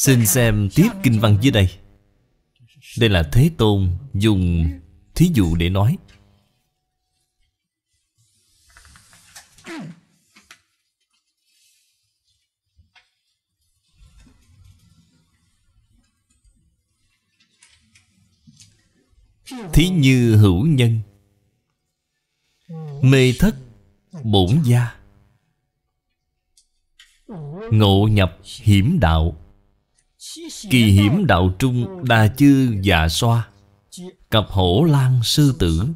Xin xem tiếp kinh văn dưới đây Đây là Thế Tôn dùng thí dụ để nói Thí như hữu nhân Mê thất bổn gia Ngộ nhập hiểm đạo Kỳ hiểm đạo trung đa chư già xoa Cặp hổ lang sư tử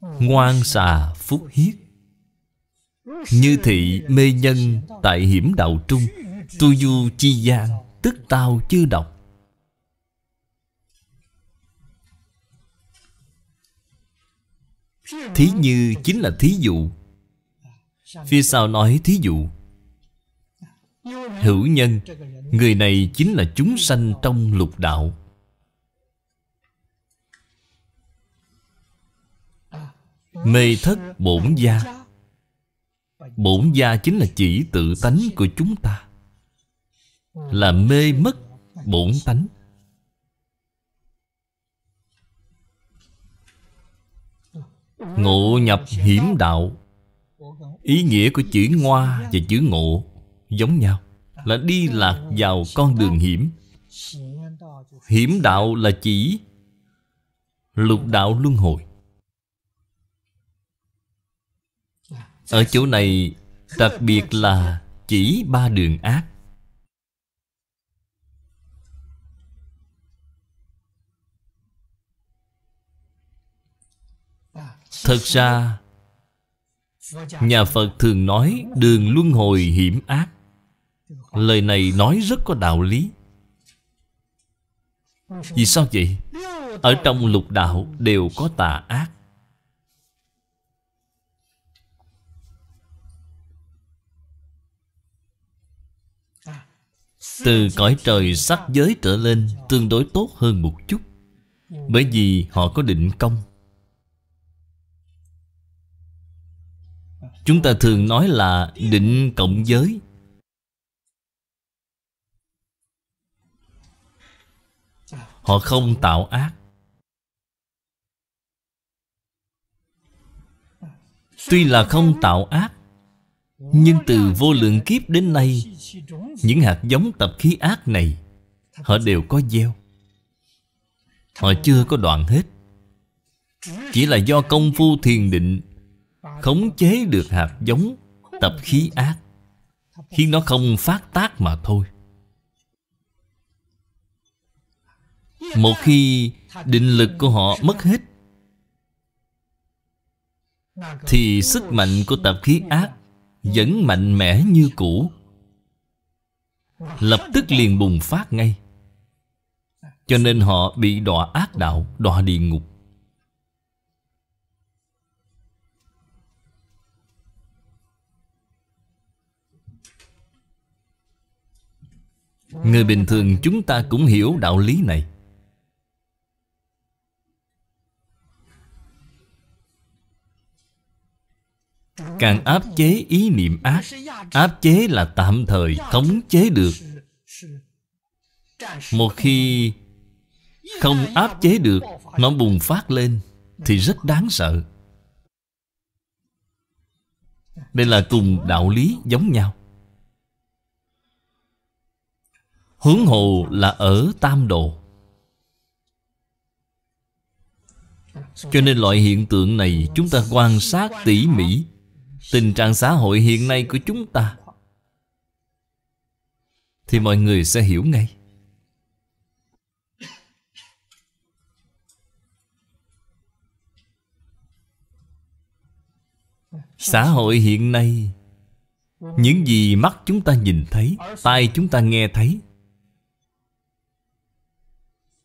Ngoan xà phúc hiết Như thị mê nhân tại hiểm đạo trung Tu du chi gian tức tao chư độc Thí như chính là thí dụ Phía sau nói thí dụ Hữu nhân Người này chính là chúng sanh trong lục đạo Mê thất bổn gia Bổn gia chính là chỉ tự tánh của chúng ta Là mê mất bổn tánh Ngộ nhập hiểm đạo Ý nghĩa của chữ ngoa và chữ ngộ giống nhau Là đi lạc vào con đường hiểm Hiểm đạo là chỉ Lục đạo luân hồi Ở chỗ này Đặc biệt là chỉ ba đường ác Thật ra Nhà Phật thường nói đường luân hồi hiểm ác Lời này nói rất có đạo lý Vì sao vậy? Ở trong lục đạo đều có tà ác Từ cõi trời sắc giới trở lên Tương đối tốt hơn một chút Bởi vì họ có định công Chúng ta thường nói là định cộng giới Họ không tạo ác Tuy là không tạo ác Nhưng từ vô lượng kiếp đến nay Những hạt giống tập khí ác này Họ đều có gieo Họ chưa có đoạn hết Chỉ là do công phu thiền định Khống chế được hạt giống tập khí ác khi nó không phát tác mà thôi Một khi định lực của họ mất hết Thì sức mạnh của tạp khí ác Vẫn mạnh mẽ như cũ Lập tức liền bùng phát ngay Cho nên họ bị đọa ác đạo Đọa địa ngục Người bình thường chúng ta cũng hiểu đạo lý này Càng áp chế ý niệm ác Áp chế là tạm thời khống chế được Một khi không áp chế được Nó bùng phát lên Thì rất đáng sợ Đây là cùng đạo lý giống nhau Hướng hồ là ở tam độ Cho nên loại hiện tượng này Chúng ta quan sát tỉ mỉ tình trạng xã hội hiện nay của chúng ta thì mọi người sẽ hiểu ngay xã hội hiện nay những gì mắt chúng ta nhìn thấy tai chúng ta nghe thấy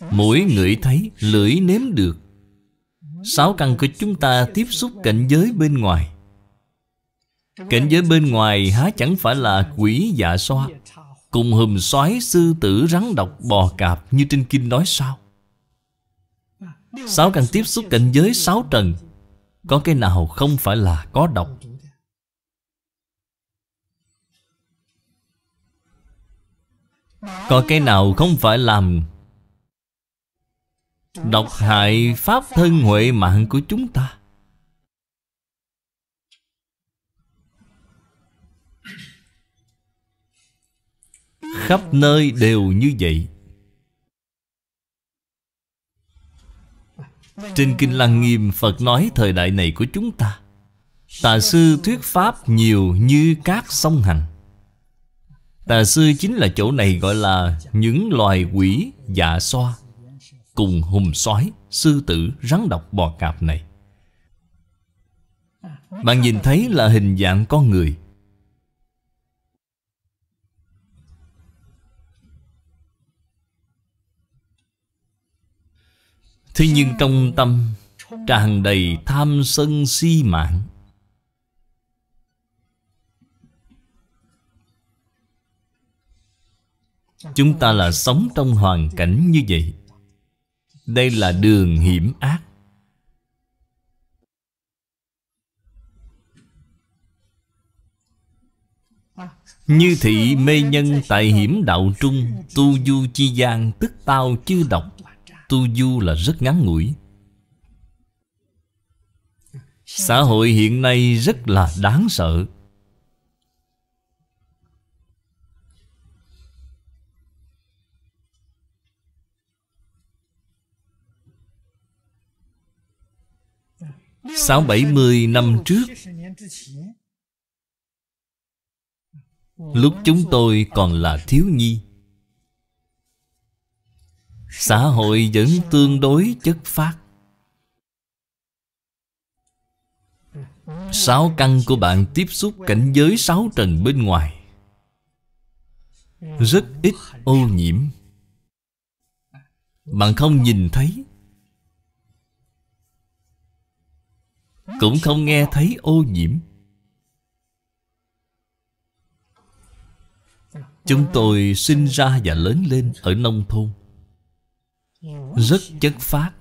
mũi ngửi thấy lưỡi nếm được sáu căn của chúng ta tiếp xúc cảnh giới bên ngoài Cảnh giới bên ngoài há chẳng phải là quỷ dạ xoa Cùng hùm xoáy sư tử rắn độc bò cạp như trên kinh nói sao Sáu càng tiếp xúc cảnh giới sáu trần Có cái nào không phải là có độc Có cái nào không phải làm Độc hại pháp thân huệ mạng của chúng ta khắp nơi đều như vậy Trên Kinh Lăng Nghiêm Phật nói thời đại này của chúng ta Tà sư thuyết pháp nhiều như các sông hành Tà sư chính là chỗ này gọi là những loài quỷ dạ xoa Cùng hùm sói, sư tử, rắn độc bò cạp này Bạn nhìn thấy là hình dạng con người Thế nhưng trong tâm tràn đầy tham sân si mạng Chúng ta là sống trong hoàn cảnh như vậy Đây là đường hiểm ác Như thị mê nhân tại hiểm đạo trung Tu du chi gian tức tao chư độc tu du là rất ngắn ngủi Xã hội hiện nay rất là đáng sợ Sáu bảy mươi năm trước Lúc chúng tôi còn là thiếu nhi Xã hội vẫn tương đối chất phát Sáu căn của bạn tiếp xúc cảnh giới sáu trần bên ngoài Rất ít ô nhiễm Bạn không nhìn thấy Cũng không nghe thấy ô nhiễm Chúng tôi sinh ra và lớn lên ở nông thôn rất chất phát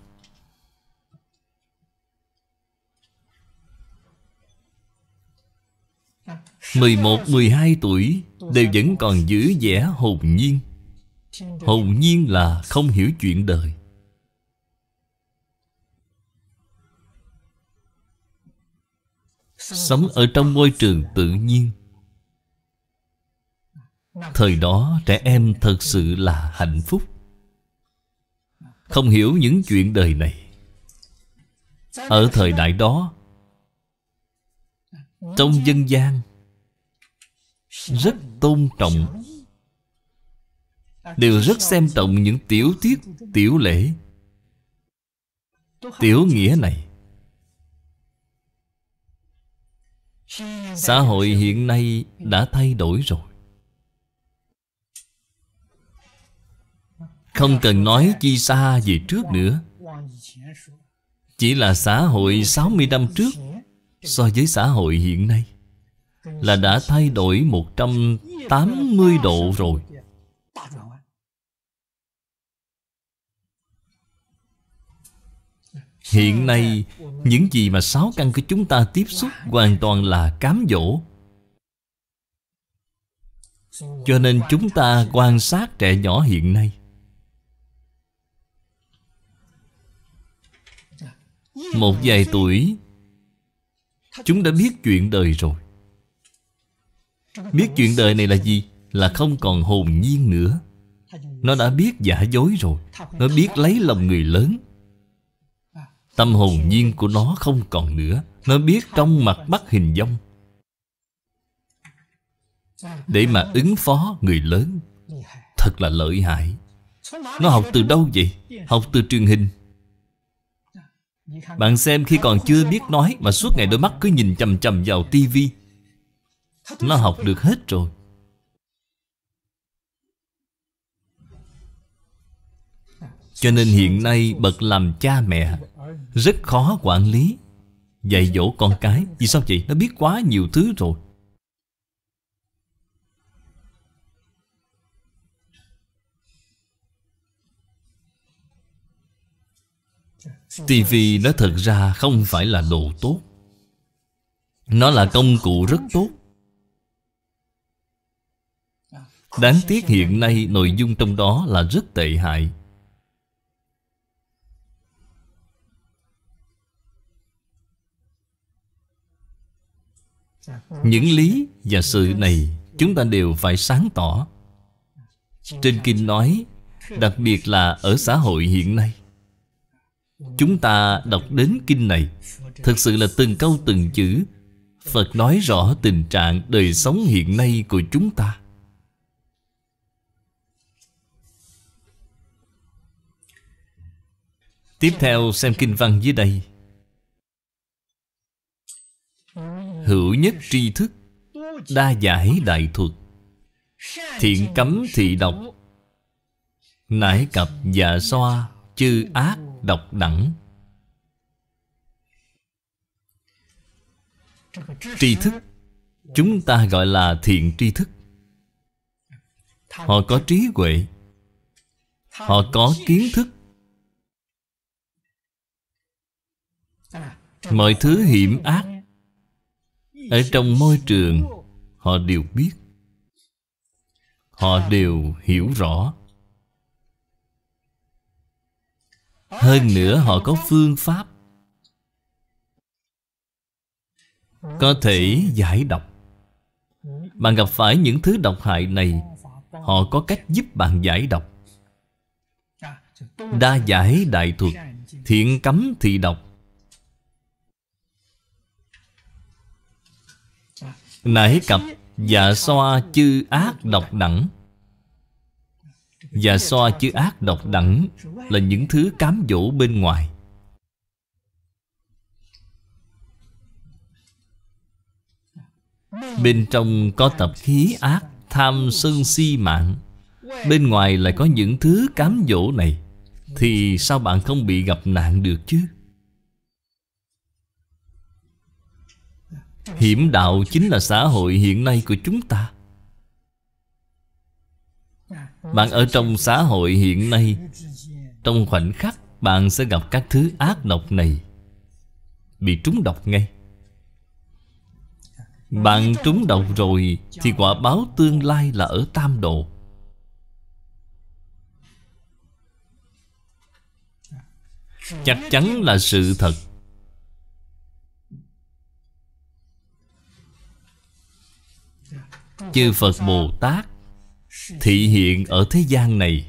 mười một mười hai tuổi đều vẫn còn giữ vẻ hồn nhiên hồn nhiên là không hiểu chuyện đời sống ở trong môi trường tự nhiên thời đó trẻ em thật sự là hạnh phúc không hiểu những chuyện đời này Ở thời đại đó Trong dân gian Rất tôn trọng Đều rất xem trọng những tiểu tiết Tiểu lễ Tiểu nghĩa này Xã hội hiện nay đã thay đổi rồi Không cần nói chi xa về trước nữa Chỉ là xã hội 60 năm trước So với xã hội hiện nay Là đã thay đổi 180 độ rồi Hiện nay Những gì mà sáu căn của chúng ta tiếp xúc Hoàn toàn là cám dỗ Cho nên chúng ta quan sát trẻ nhỏ hiện nay Một vài tuổi Chúng đã biết chuyện đời rồi Biết chuyện đời này là gì? Là không còn hồn nhiên nữa Nó đã biết giả dối rồi Nó biết lấy lòng người lớn Tâm hồn nhiên của nó không còn nữa Nó biết trong mặt bắt hình dong Để mà ứng phó người lớn Thật là lợi hại Nó học từ đâu vậy? Học từ truyền hình bạn xem khi còn chưa biết nói Mà suốt ngày đôi mắt cứ nhìn chầm chầm vào tivi Nó học được hết rồi Cho nên hiện nay bậc làm cha mẹ Rất khó quản lý Dạy dỗ con cái Vì sao chị? Nó biết quá nhiều thứ rồi tivi nó thật ra không phải là đồ tốt nó là công cụ rất tốt Đáng tiếc hiện nay nội dung trong đó là rất tệ hại Những lý và sự này chúng ta đều phải sáng tỏ Trên Kinh nói Đặc biệt là ở xã hội hiện nay Chúng ta đọc đến kinh này Thực sự là từng câu từng chữ Phật nói rõ tình trạng đời sống hiện nay của chúng ta Tiếp theo xem kinh văn dưới đây Hữu nhất tri thức Đa giải đại thuật Thiện cấm thị độc Nải cập dạ xoa Chư ác độc đẳng tri thức chúng ta gọi là thiện tri thức họ có trí huệ họ có kiến thức mọi thứ hiểm ác ở trong môi trường họ đều biết họ đều hiểu rõ Hơn nữa họ có phương pháp Có thể giải độc Bạn gặp phải những thứ độc hại này Họ có cách giúp bạn giải độc Đa giải đại thuật Thiện cấm thị độc Nải cặp Dạ xoa chư ác độc đẳng và so chữ ác độc đẳng Là những thứ cám dỗ bên ngoài Bên trong có tập khí ác Tham sân si mạng Bên ngoài lại có những thứ cám dỗ này Thì sao bạn không bị gặp nạn được chứ Hiểm đạo chính là xã hội hiện nay của chúng ta bạn ở trong xã hội hiện nay Trong khoảnh khắc Bạn sẽ gặp các thứ ác độc này Bị trúng độc ngay Bạn trúng độc rồi Thì quả báo tương lai là ở tam độ Chắc chắn là sự thật Chư Phật Bồ Tát thị hiện ở thế gian này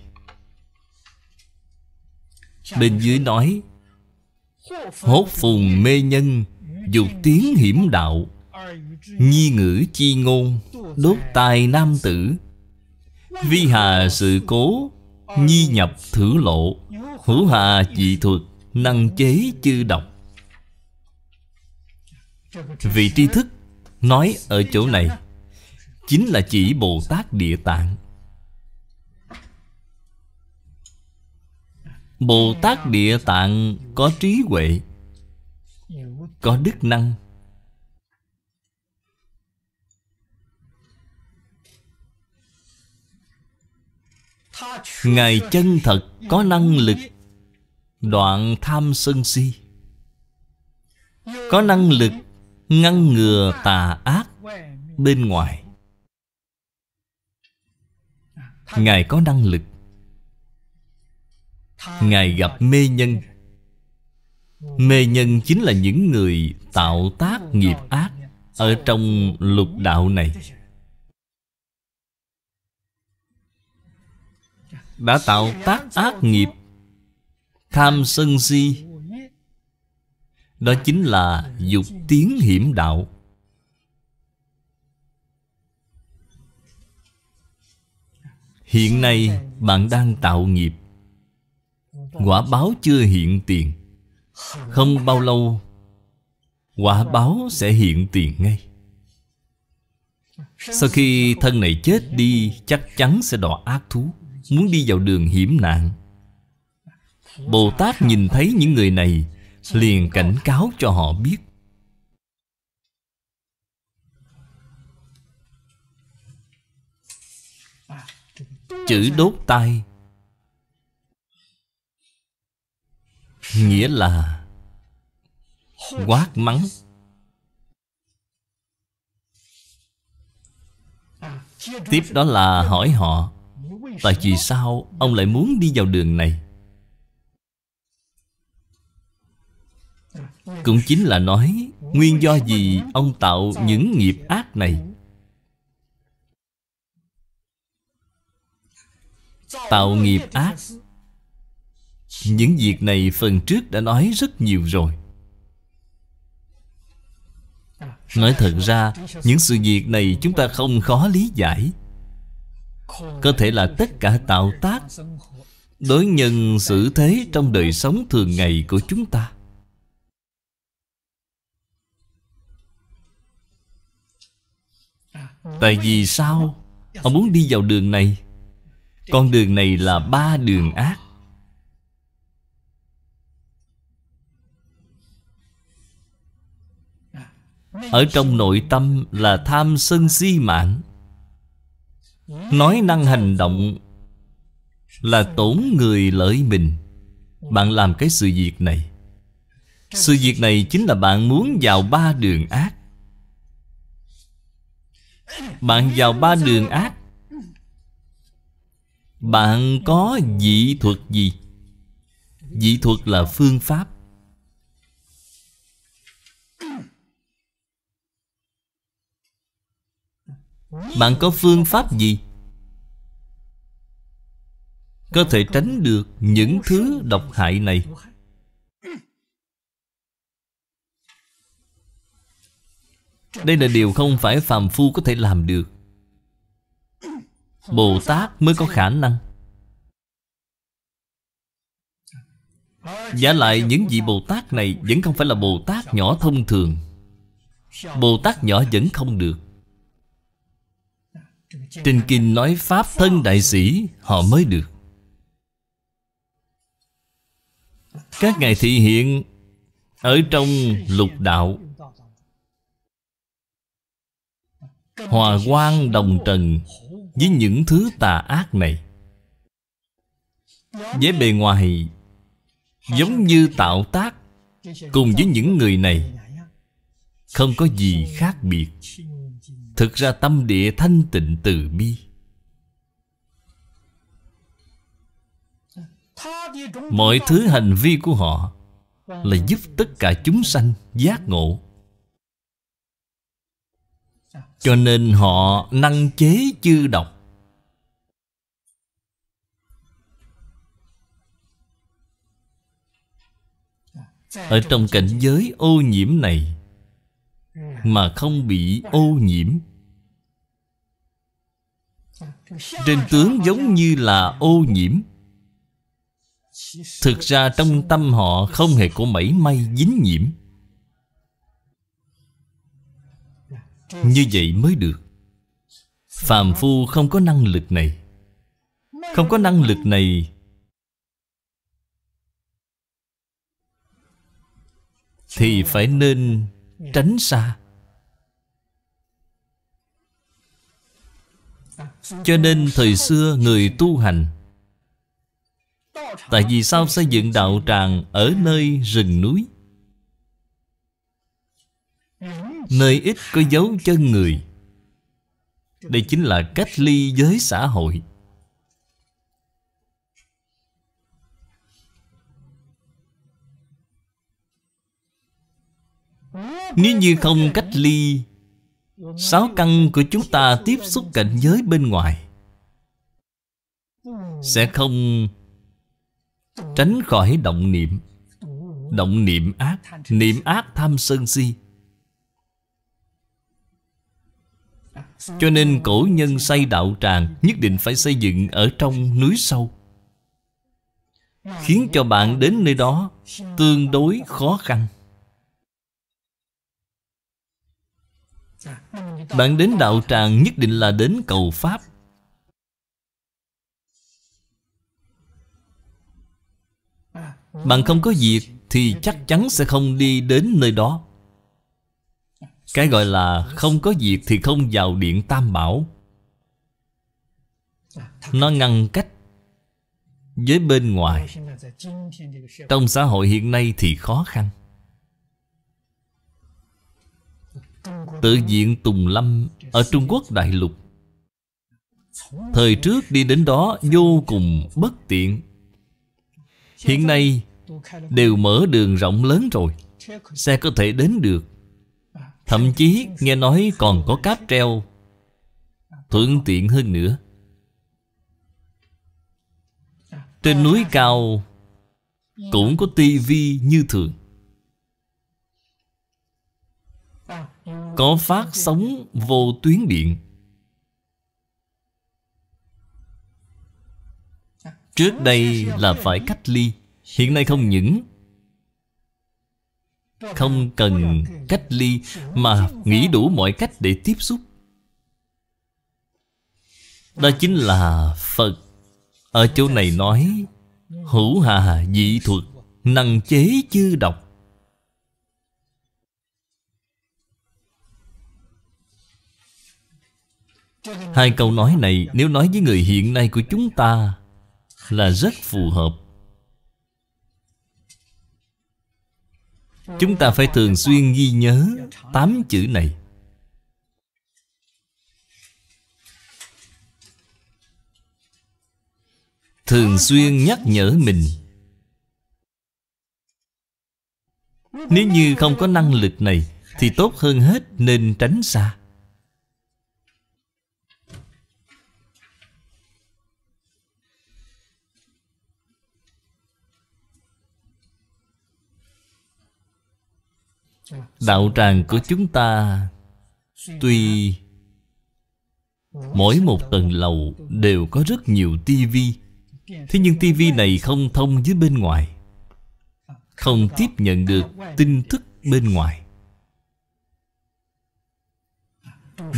bên dưới nói hốt phùng mê nhân dục tiếng hiểm đạo nhi ngữ chi ngôn đốt tài nam tử vi hà sự cố nhi nhập thử lộ hữu hà dị thuật năng chế chư độc vị tri thức nói ở chỗ này chính là chỉ bồ tát địa tạng Bồ Tát Địa Tạng có trí huệ Có đức năng Ngài chân thật có năng lực Đoạn tham sân si Có năng lực ngăn ngừa tà ác bên ngoài Ngài có năng lực Ngài gặp mê nhân Mê nhân chính là những người tạo tác nghiệp ác Ở trong lục đạo này Đã tạo tác ác nghiệp Tham sân si Đó chính là dục tiến hiểm đạo Hiện nay bạn đang tạo nghiệp Quả báo chưa hiện tiền Không bao lâu Quả báo sẽ hiện tiền ngay Sau khi thân này chết đi Chắc chắn sẽ đọa ác thú Muốn đi vào đường hiểm nạn Bồ Tát nhìn thấy những người này Liền cảnh cáo cho họ biết Chữ đốt tay. Nghĩa là Quát mắng Tiếp đó là hỏi họ Tại vì sao ông lại muốn đi vào đường này Cũng chính là nói Nguyên do gì ông tạo những nghiệp ác này Tạo nghiệp ác những việc này phần trước đã nói rất nhiều rồi Nói thật ra Những sự việc này chúng ta không khó lý giải Có thể là tất cả tạo tác Đối nhân xử thế trong đời sống thường ngày của chúng ta Tại vì sao ông muốn đi vào đường này Con đường này là ba đường ác Ở trong nội tâm là tham sân si mạng Nói năng hành động Là tổn người lợi mình Bạn làm cái sự việc này Sự việc này chính là bạn muốn vào ba đường ác Bạn vào ba đường ác Bạn có dị thuật gì? Dị thuật là phương pháp Bạn có phương pháp gì Có thể tránh được những thứ độc hại này Đây là điều không phải phàm phu có thể làm được Bồ Tát mới có khả năng Giả lại những vị Bồ Tát này Vẫn không phải là Bồ Tát nhỏ thông thường Bồ Tát nhỏ vẫn không được trên kinh nói Pháp thân đại sĩ Họ mới được Các ngài thị hiện Ở trong lục đạo Hòa quan đồng trần Với những thứ tà ác này Với bề ngoài Giống như tạo tác Cùng với những người này Không có gì khác biệt Thực ra tâm địa thanh tịnh từ bi Mọi thứ hành vi của họ Là giúp tất cả chúng sanh giác ngộ Cho nên họ năng chế chư độc Ở trong cảnh giới ô nhiễm này mà không bị ô nhiễm trên tướng giống như là ô nhiễm Thực ra trong tâm họ không hề có mảy may dính nhiễm Như vậy mới được Phàm phu không có năng lực này Không có năng lực này Thì phải nên tránh xa Cho nên thời xưa người tu hành Tại vì sao xây dựng đạo tràng ở nơi rừng núi Nơi ít có dấu chân người Đây chính là cách ly với xã hội Nếu như không cách ly Sáu căn của chúng ta tiếp xúc cảnh giới bên ngoài Sẽ không tránh khỏi động niệm Động niệm ác Niệm ác tham sân si Cho nên cổ nhân xây đạo tràng Nhất định phải xây dựng ở trong núi sâu Khiến cho bạn đến nơi đó Tương đối khó khăn Bạn đến đạo tràng nhất định là đến cầu Pháp Bạn không có việc Thì chắc chắn sẽ không đi đến nơi đó Cái gọi là không có việc Thì không vào điện tam bảo Nó ngăn cách Với bên ngoài Trong xã hội hiện nay thì khó khăn Tự diện Tùng Lâm Ở Trung Quốc đại lục Thời trước đi đến đó vô cùng bất tiện Hiện nay đều mở đường rộng lớn rồi Xe có thể đến được Thậm chí nghe nói còn có cáp treo Thuận tiện hơn nữa Trên núi cao Cũng có tivi như thường có phát sóng vô tuyến điện Trước đây là phải cách ly Hiện nay không những Không cần cách ly Mà nghĩ đủ mọi cách để tiếp xúc Đó chính là Phật Ở chỗ này nói Hữu hà dị thuật Năng chế chư độc Hai câu nói này nếu nói với người hiện nay của chúng ta Là rất phù hợp Chúng ta phải thường xuyên ghi nhớ tám chữ này Thường xuyên nhắc nhở mình Nếu như không có năng lực này Thì tốt hơn hết nên tránh xa Đạo tràng của chúng ta Tuy Mỗi một tầng lầu đều có rất nhiều tivi Thế nhưng tivi này không thông với bên ngoài Không tiếp nhận được tin tức bên ngoài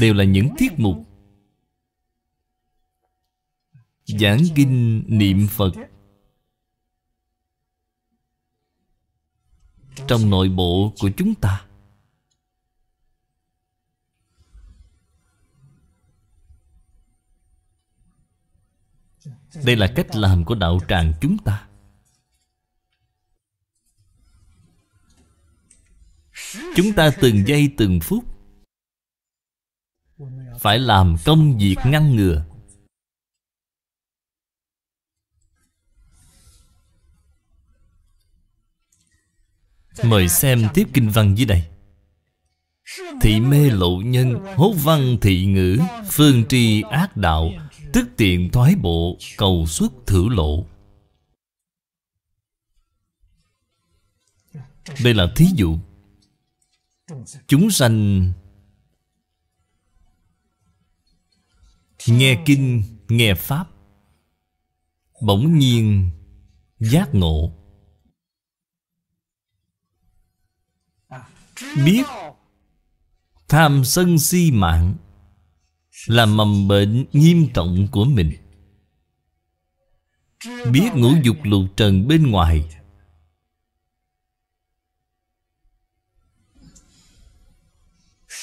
Đều là những tiết mục Giảng kinh niệm Phật trong nội bộ của chúng ta đây là cách làm của đạo tràng chúng ta chúng ta từng giây từng phút phải làm công việc ngăn ngừa Mời xem tiếp kinh văn dưới đây Thị mê lộ nhân Hốt văn thị ngữ Phương tri ác đạo Tức tiện thoái bộ Cầu xuất thử lộ Đây là thí dụ Chúng sanh Nghe kinh, nghe Pháp Bỗng nhiên giác ngộ biết tham sân si mạng là mầm bệnh nghiêm trọng của mình biết ngũ dục lục trần bên ngoài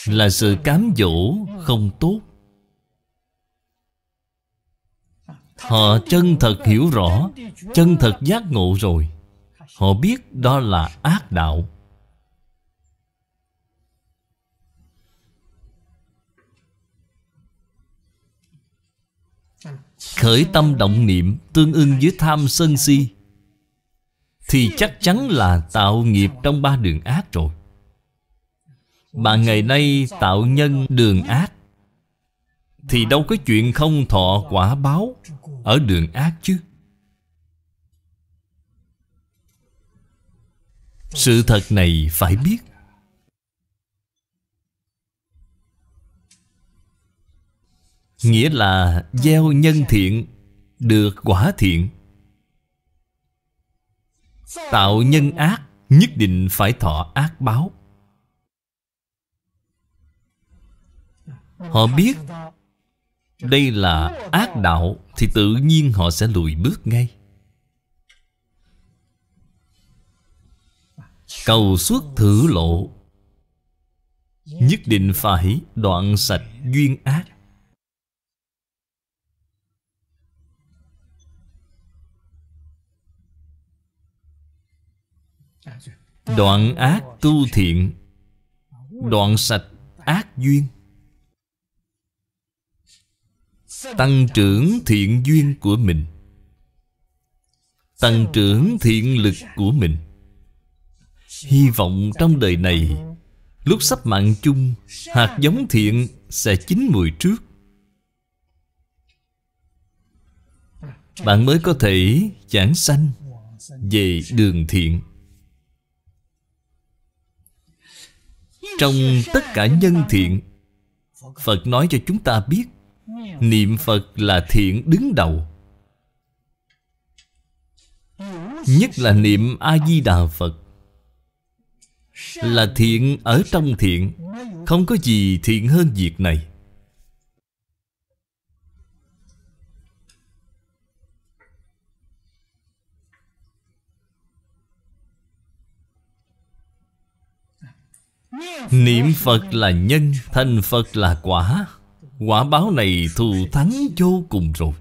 là sự cám dỗ không tốt họ chân thật hiểu rõ chân thật giác ngộ rồi họ biết đó là ác đạo khởi tâm động niệm tương ưng với tham sân si thì chắc chắn là tạo nghiệp trong ba đường ác rồi mà ngày nay tạo nhân đường ác thì đâu có chuyện không thọ quả báo ở đường ác chứ sự thật này phải biết Nghĩa là gieo nhân thiện Được quả thiện Tạo nhân ác Nhất định phải thọ ác báo Họ biết Đây là ác đạo Thì tự nhiên họ sẽ lùi bước ngay Cầu xuất thử lộ Nhất định phải đoạn sạch duyên ác Đoạn ác tu thiện Đoạn sạch ác duyên Tăng trưởng thiện duyên của mình Tăng trưởng thiện lực của mình Hy vọng trong đời này Lúc sắp mạng chung Hạt giống thiện sẽ chín mùi trước Bạn mới có thể giảng sanh Về đường thiện Trong tất cả nhân thiện Phật nói cho chúng ta biết Niệm Phật là thiện đứng đầu Nhất là niệm A-di-đà Phật Là thiện ở trong thiện Không có gì thiện hơn việc này Niệm Phật là nhân Thành Phật là quả Quả báo này thù thắng vô cùng rồi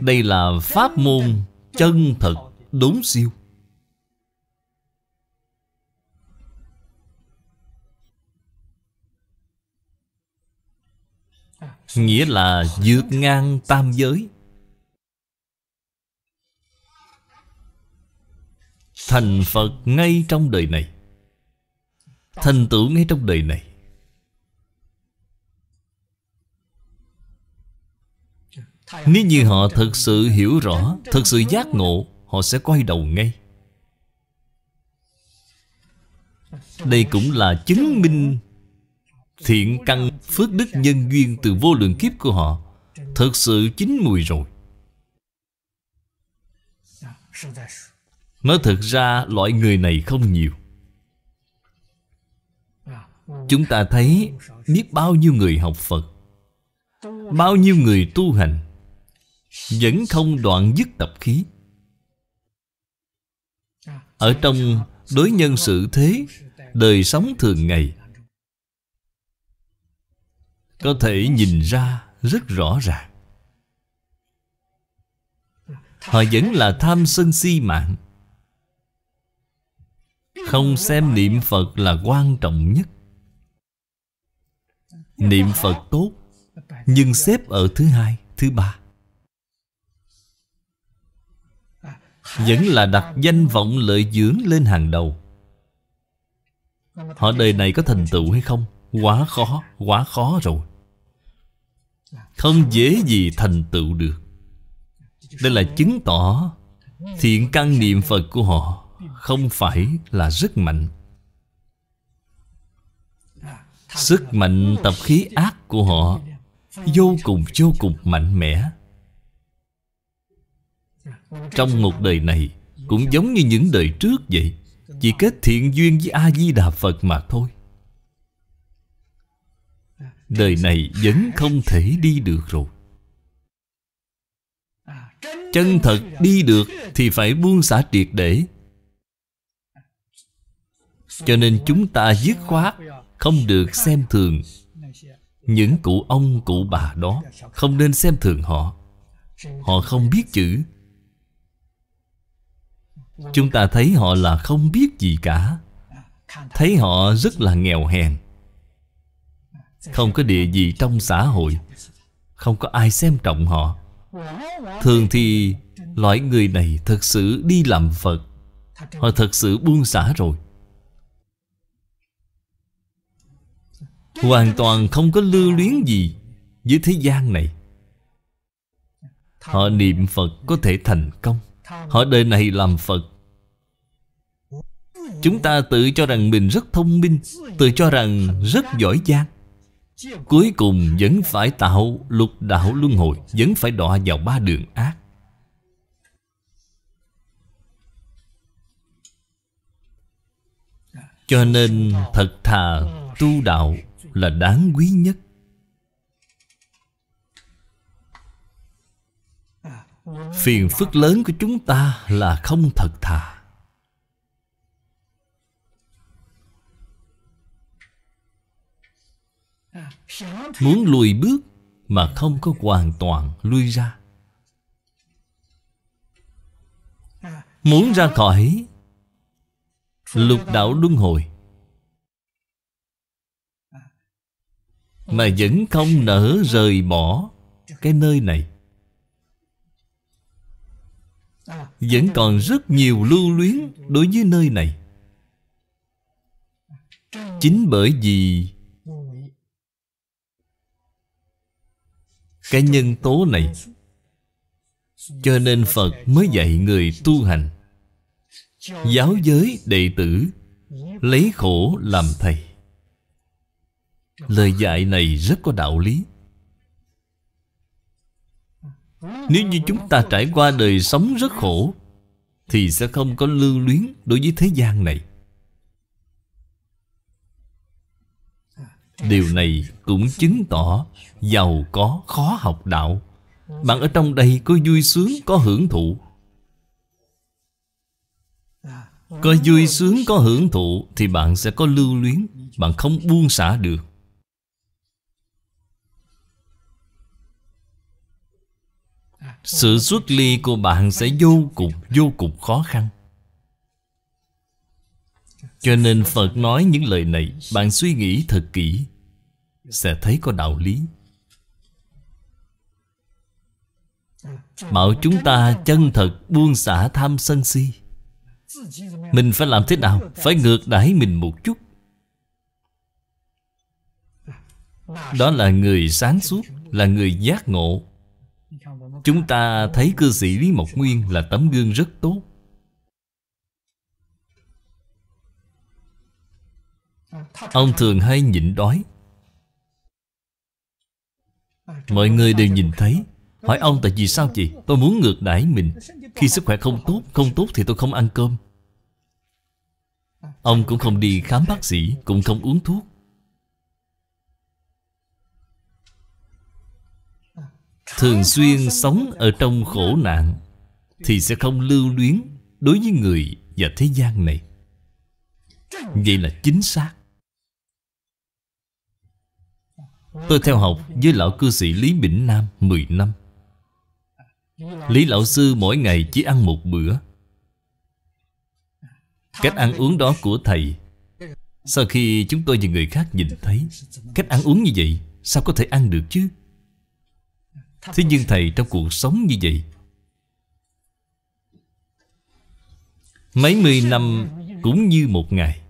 Đây là pháp môn chân thật đúng siêu Nghĩa là vượt ngang tam giới Thành Phật ngay trong đời này Thành tựu ngay trong đời này Nếu như họ thực sự hiểu rõ Thực sự giác ngộ Họ sẽ quay đầu ngay Đây cũng là chứng minh Thiện căn phước đức nhân duyên Từ vô lượng kiếp của họ Thực sự chín mùi rồi Nói thật ra loại người này không nhiều Chúng ta thấy biết bao nhiêu người học Phật Bao nhiêu người tu hành Vẫn không đoạn dứt tập khí Ở trong đối nhân xử thế Đời sống thường ngày Có thể nhìn ra rất rõ ràng Họ vẫn là tham sân si mạng không xem niệm Phật là quan trọng nhất Niệm Phật tốt Nhưng xếp ở thứ hai, thứ ba Vẫn là đặt danh vọng lợi dưỡng lên hàng đầu Họ đời này có thành tựu hay không? Quá khó, quá khó rồi Không dễ gì thành tựu được Đây là chứng tỏ Thiện căn niệm Phật của họ không phải là sức mạnh Sức mạnh tập khí ác của họ Vô cùng vô cùng mạnh mẽ Trong một đời này Cũng giống như những đời trước vậy Chỉ kết thiện duyên với A-di-đà Phật mà thôi Đời này vẫn không thể đi được rồi Chân thật đi được Thì phải buông xả triệt để cho nên chúng ta dứt khoát Không được xem thường Những cụ ông cụ bà đó Không nên xem thường họ Họ không biết chữ Chúng ta thấy họ là không biết gì cả Thấy họ rất là nghèo hèn Không có địa gì trong xã hội Không có ai xem trọng họ Thường thì loại người này thật sự đi làm Phật Họ thật sự buông xả rồi Hoàn toàn không có lưu luyến gì Với thế gian này Họ niệm Phật có thể thành công Họ đời này làm Phật Chúng ta tự cho rằng mình rất thông minh Tự cho rằng rất giỏi giang Cuối cùng vẫn phải tạo lục đạo luân hồi Vẫn phải đọa vào ba đường ác Cho nên thật thà tu đạo là đáng quý nhất phiền phức lớn của chúng ta là không thật thà muốn lùi bước mà không có hoàn toàn lui ra muốn ra khỏi lục đạo luân hồi Mà vẫn không nỡ rời bỏ Cái nơi này Vẫn còn rất nhiều lưu luyến Đối với nơi này Chính bởi vì Cái nhân tố này Cho nên Phật mới dạy người tu hành Giáo giới đệ tử Lấy khổ làm thầy Lời dạy này rất có đạo lý Nếu như chúng ta trải qua đời sống rất khổ Thì sẽ không có lưu luyến đối với thế gian này Điều này cũng chứng tỏ Giàu có khó học đạo Bạn ở trong đây có vui sướng, có hưởng thụ Có vui sướng, có hưởng thụ Thì bạn sẽ có lưu luyến Bạn không buông xả được Sự xuất ly của bạn sẽ vô cùng vô cùng khó khăn Cho nên Phật nói những lời này Bạn suy nghĩ thật kỹ Sẽ thấy có đạo lý Bảo chúng ta chân thật buông xả tham sân si Mình phải làm thế nào? Phải ngược đãi mình một chút Đó là người sáng suốt Là người giác ngộ Chúng ta thấy cư sĩ Lý Mộc Nguyên là tấm gương rất tốt Ông thường hay nhịn đói Mọi người đều nhìn thấy Hỏi ông tại vì sao vậy Tôi muốn ngược đãi mình Khi sức khỏe không tốt Không tốt thì tôi không ăn cơm Ông cũng không đi khám bác sĩ Cũng không uống thuốc thường xuyên sống ở trong khổ nạn thì sẽ không lưu luyến đối với người và thế gian này vậy là chính xác tôi theo học với lão cư sĩ lý bỉnh nam 10 năm lý lão sư mỗi ngày chỉ ăn một bữa cách ăn uống đó của thầy sau khi chúng tôi và người khác nhìn thấy cách ăn uống như vậy sao có thể ăn được chứ Thế nhưng thầy trong cuộc sống như vậy Mấy mươi năm cũng như một ngày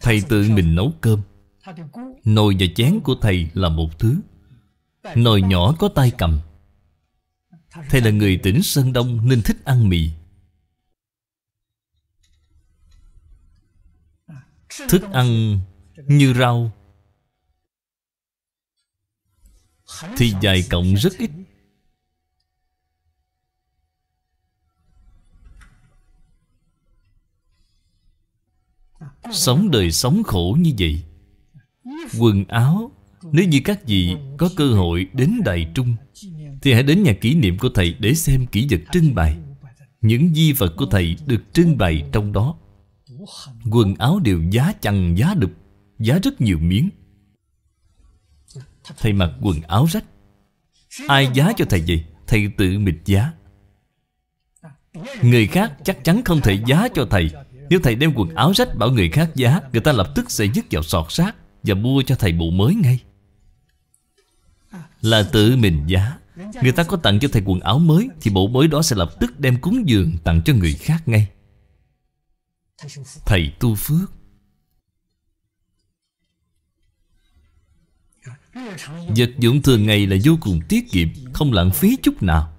Thầy tự mình nấu cơm Nồi và chén của thầy là một thứ Nồi nhỏ có tay cầm Thầy là người tỉnh Sơn Đông nên thích ăn mì Thức ăn như rau, Thì dài cộng rất ít Sống đời sống khổ như vậy Quần áo Nếu như các vị có cơ hội đến Đài Trung Thì hãy đến nhà kỷ niệm của thầy để xem kỷ vật trưng bày Những di vật của thầy được trưng bày trong đó Quần áo đều giá chằng giá đục Giá rất nhiều miếng Thầy mặc quần áo rách Ai giá cho thầy gì Thầy tự mịt giá Người khác chắc chắn không thể giá cho thầy Nếu thầy đem quần áo rách bảo người khác giá Người ta lập tức sẽ dứt vào sọt xác Và mua cho thầy bộ mới ngay Là tự mình giá Người ta có tặng cho thầy quần áo mới Thì bộ mới đó sẽ lập tức đem cúng dường Tặng cho người khác ngay Thầy tu phước Vật dụng thường ngày là vô cùng tiết kiệm Không lãng phí chút nào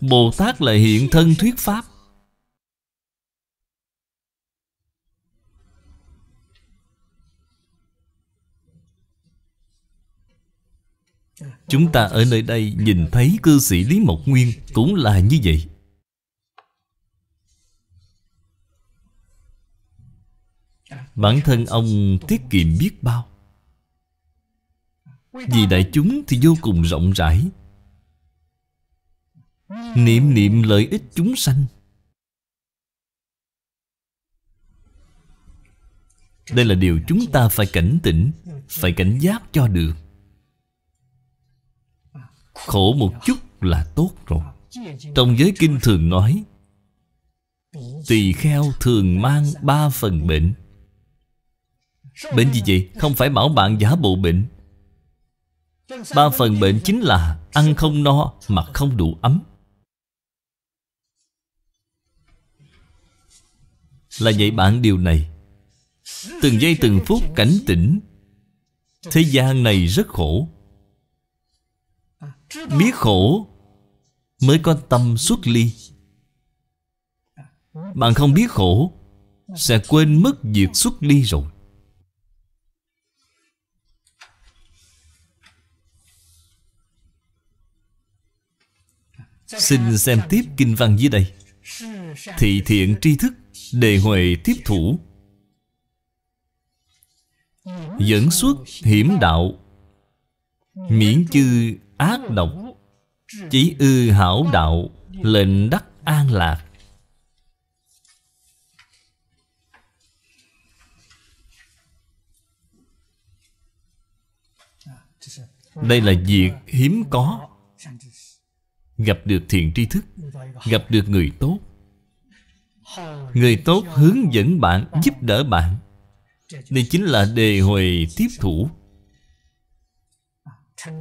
Bồ Tát là hiện thân thuyết Pháp Chúng ta ở nơi đây nhìn thấy cư sĩ Lý Mộc Nguyên cũng là như vậy Bản thân ông tiết kiệm biết bao Vì đại chúng thì vô cùng rộng rãi Niệm niệm lợi ích chúng sanh Đây là điều chúng ta phải cảnh tỉnh Phải cảnh giác cho được Khổ một chút là tốt rồi Trong giới kinh thường nói Tỳ kheo thường mang ba phần bệnh Bệnh gì vậy? Không phải bảo bạn giả bộ bệnh Ba phần bệnh chính là Ăn không no, mặc không đủ ấm Là dạy bạn điều này Từng giây từng phút cảnh tỉnh Thế gian này rất khổ Biết khổ Mới có tâm xuất ly Bạn không biết khổ Sẽ quên mất việc xuất ly rồi Xin xem tiếp kinh văn dưới đây Thị thiện tri thức Đề huệ tiếp thủ Dẫn xuất hiểm đạo Miễn chư ác độc Chỉ ư hảo đạo Lệnh đắc an lạc Đây là việc hiếm có Gặp được thiện tri thức Gặp được người tốt Người tốt ờ, hướng dẫn bạn Giúp đỡ bạn Đây chính là đề hồi tiếp thủ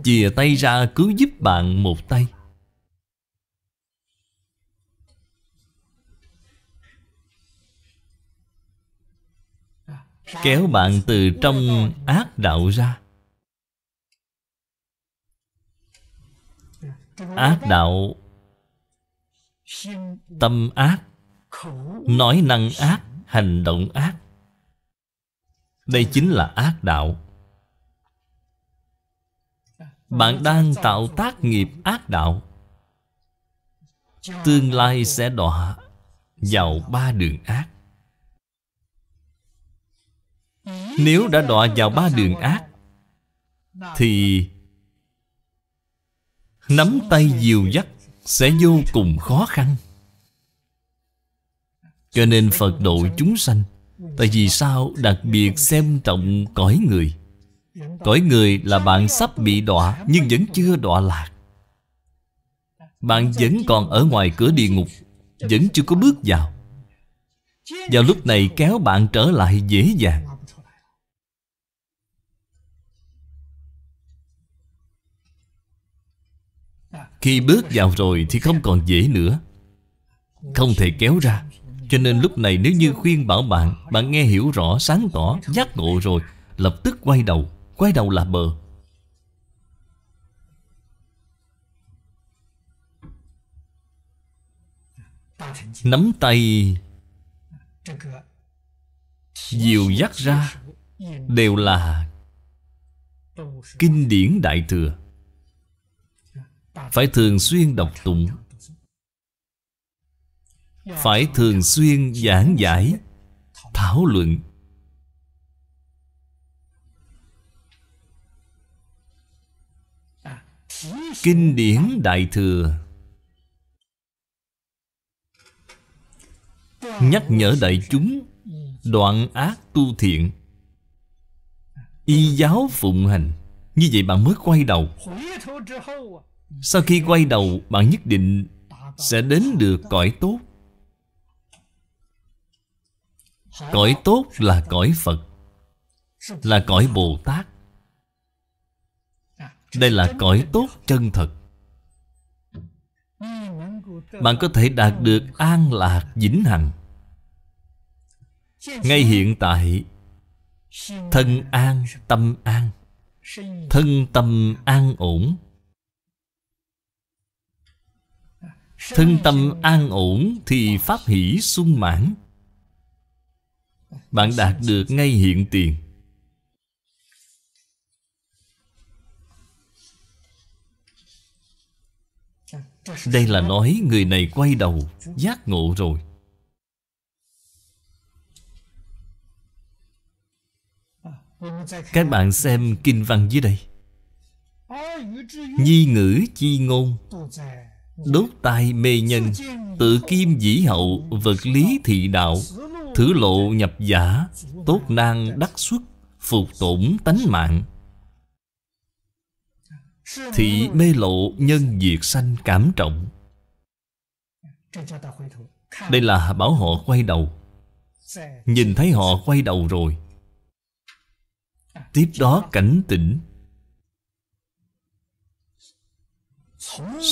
Chìa tay ra cứu giúp bạn một tay à, Kéo bạn từ trong ác đạo ra Ác đạo Tâm ác Nói năng ác Hành động ác Đây chính là ác đạo Bạn đang tạo tác nghiệp ác đạo Tương lai sẽ đọa Vào ba đường ác Nếu đã đọa vào ba đường ác Thì Nắm tay dìu dắt Sẽ vô cùng khó khăn Cho nên Phật độ chúng sanh Tại vì sao đặc biệt xem trọng cõi người Cõi người là bạn sắp bị đọa Nhưng vẫn chưa đọa lạc Bạn vẫn còn ở ngoài cửa địa ngục Vẫn chưa có bước vào Vào lúc này kéo bạn trở lại dễ dàng Khi bước vào rồi thì không còn dễ nữa Không thể kéo ra Cho nên lúc này nếu như khuyên bảo bạn Bạn nghe hiểu rõ, sáng tỏ, giác ngộ rồi Lập tức quay đầu Quay đầu là bờ Nắm tay Dìu dắt ra Đều là Kinh điển Đại Thừa phải thường xuyên đọc tụng Phải thường xuyên giảng giải Thảo luận Kinh điển Đại Thừa Nhắc nhở đại chúng Đoạn ác tu thiện Y giáo phụng hành Như vậy bạn mới quay đầu sau khi quay đầu bạn nhất định sẽ đến được cõi tốt Cõi tốt là cõi Phật Là cõi Bồ Tát Đây là cõi tốt chân thật Bạn có thể đạt được an lạc vĩnh hằng Ngay hiện tại Thân an, tâm an Thân tâm an ổn Thân tâm an ổn thì pháp hỷ sung mãn Bạn đạt được ngay hiện tiền Đây là nói người này quay đầu Giác ngộ rồi Các bạn xem kinh văn dưới đây Nhi ngữ chi ngôn Đốt tai mê nhân Tự kim dĩ hậu Vật lý thị đạo Thử lộ nhập giả Tốt năng đắc xuất Phục tổn tánh mạng Thị mê lộ nhân diệt sanh cảm trọng Đây là bảo họ quay đầu Nhìn thấy họ quay đầu rồi Tiếp đó cảnh tỉnh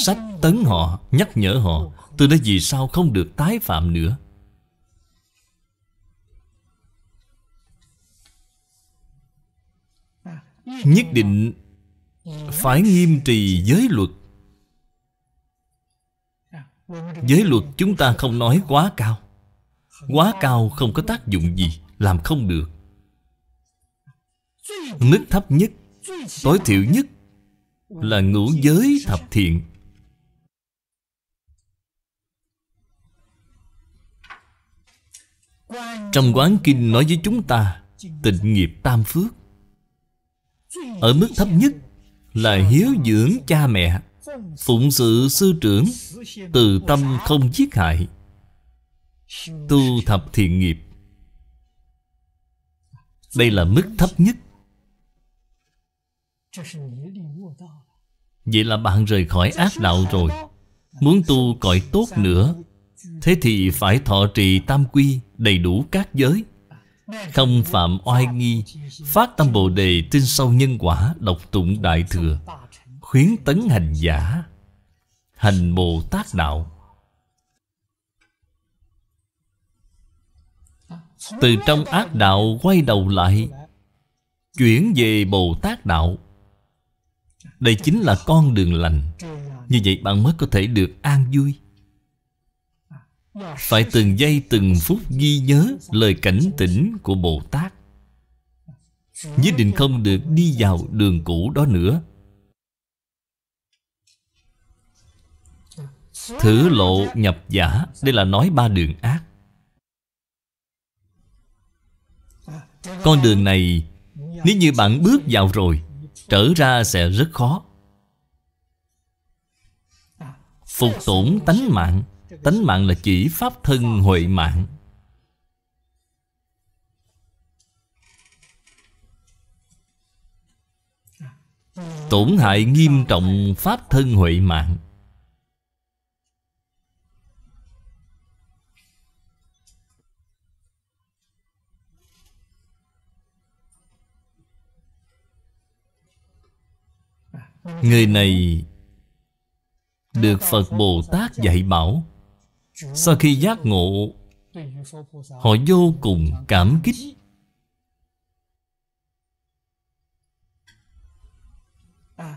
Sách tấn họ Nhắc nhở họ Từ đây vì sao không được tái phạm nữa Nhất định Phải nghiêm trì giới luật Giới luật chúng ta không nói quá cao Quá cao không có tác dụng gì Làm không được Mức thấp nhất Tối thiểu nhất là ngũ giới thập thiện Trong quán kinh nói với chúng ta Tịnh nghiệp tam phước Ở mức thấp nhất Là hiếu dưỡng cha mẹ Phụng sự sư trưởng Từ tâm không giết hại Tu thập thiện nghiệp Đây là mức thấp nhất Vậy là bạn rời khỏi ác đạo rồi Muốn tu cõi tốt nữa Thế thì phải thọ trì tam quy đầy đủ các giới Không phạm oai nghi Phát tâm Bồ Đề tin sâu nhân quả độc tụng Đại Thừa Khuyến tấn hành giả Hành Bồ Tát Đạo Từ trong ác đạo quay đầu lại Chuyển về Bồ Tát Đạo đây chính là con đường lành Như vậy bạn mới có thể được an vui Phải từng giây từng phút ghi nhớ lời cảnh tỉnh của Bồ Tát Nhất định không được đi vào đường cũ đó nữa Thử lộ nhập giả Đây là nói ba đường ác Con đường này Nếu như bạn bước vào rồi trở ra sẽ rất khó Phục tổn tánh mạng Tánh mạng là chỉ pháp thân huệ mạng Tổn hại nghiêm trọng pháp thân huệ mạng Người này Được Phật Bồ Tát dạy bảo Sau khi giác ngộ Họ vô cùng cảm kích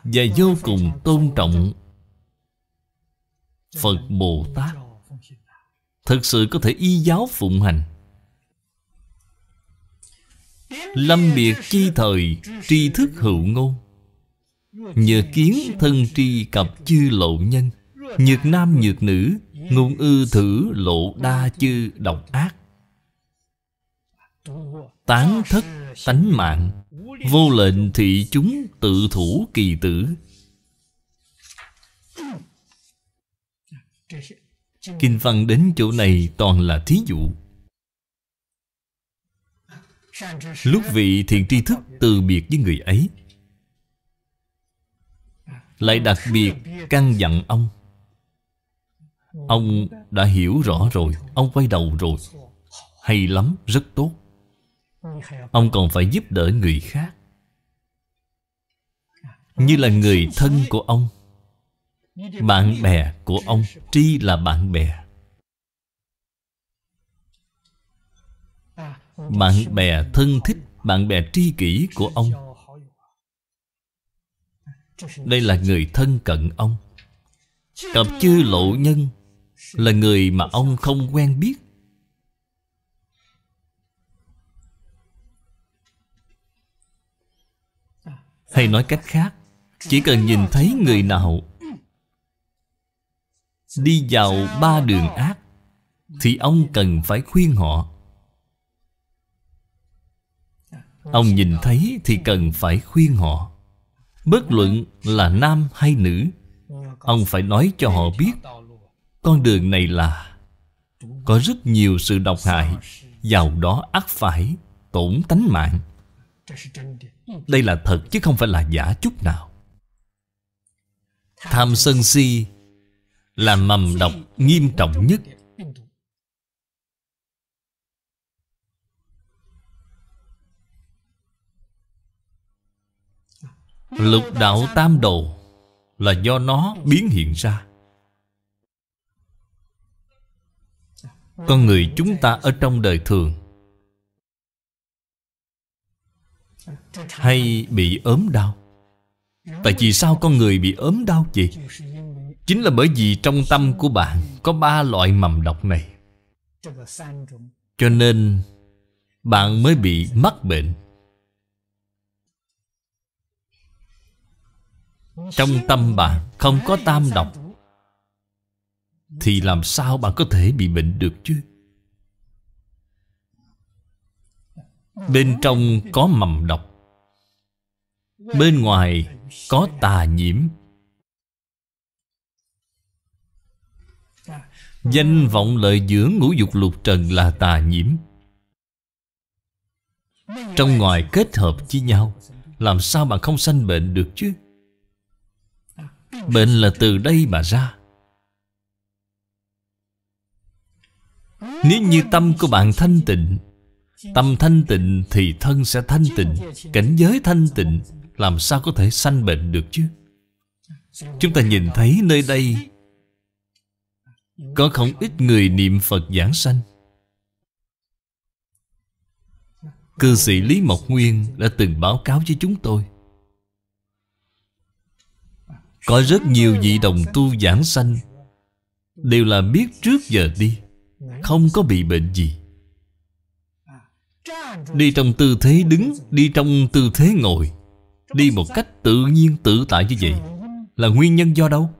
Và vô cùng tôn trọng Phật Bồ Tát Thật sự có thể y giáo phụng hành Lâm biệt chi thời Tri thức hữu ngôn nhờ kiến thân tri cập chư lộ nhân Nhược nam nhược nữ Ngôn ư thử lộ đa chư độc ác Tán thất tánh mạng Vô lệnh thị chúng tự thủ kỳ tử Kinh văn đến chỗ này toàn là thí dụ Lúc vị thiền tri thức từ biệt với người ấy lại đặc biệt căn dặn ông Ông đã hiểu rõ rồi Ông quay đầu rồi Hay lắm, rất tốt Ông còn phải giúp đỡ người khác Như là người thân của ông Bạn bè của ông Tri là bạn bè Bạn bè thân thích Bạn bè tri kỷ của ông đây là người thân cận ông Cặp chư lộ nhân Là người mà ông không quen biết Hay nói cách khác Chỉ cần nhìn thấy người nào Đi vào ba đường ác Thì ông cần phải khuyên họ Ông nhìn thấy thì cần phải khuyên họ Bất luận là nam hay nữ Ông phải nói cho họ biết Con đường này là Có rất nhiều sự độc hại Giàu đó ác phải Tổn tánh mạng Đây là thật chứ không phải là giả chút nào Tham sân si Là mầm độc nghiêm trọng nhất Lục đạo tam đầu Là do nó biến hiện ra Con người chúng ta ở trong đời thường Hay bị ốm đau Tại vì sao con người bị ốm đau vậy? Chính là bởi vì trong tâm của bạn Có ba loại mầm độc này Cho nên Bạn mới bị mắc bệnh Trong tâm bạn không có tam độc Thì làm sao bạn có thể bị bệnh được chứ Bên trong có mầm độc Bên ngoài có tà nhiễm Danh vọng lợi dưỡng ngũ dục lục trần là tà nhiễm Trong ngoài kết hợp chi nhau Làm sao bạn không sanh bệnh được chứ Bệnh là từ đây mà ra Nếu như tâm của bạn thanh tịnh Tâm thanh tịnh thì thân sẽ thanh tịnh Cảnh giới thanh tịnh Làm sao có thể sanh bệnh được chứ Chúng ta nhìn thấy nơi đây Có không ít người niệm Phật giảng sanh Cư sĩ Lý Mộc Nguyên đã từng báo cáo với chúng tôi có rất nhiều vị đồng tu giảng sanh Đều là biết trước giờ đi Không có bị bệnh gì Đi trong tư thế đứng Đi trong tư thế ngồi Đi một cách tự nhiên tự tại như vậy Là nguyên nhân do đâu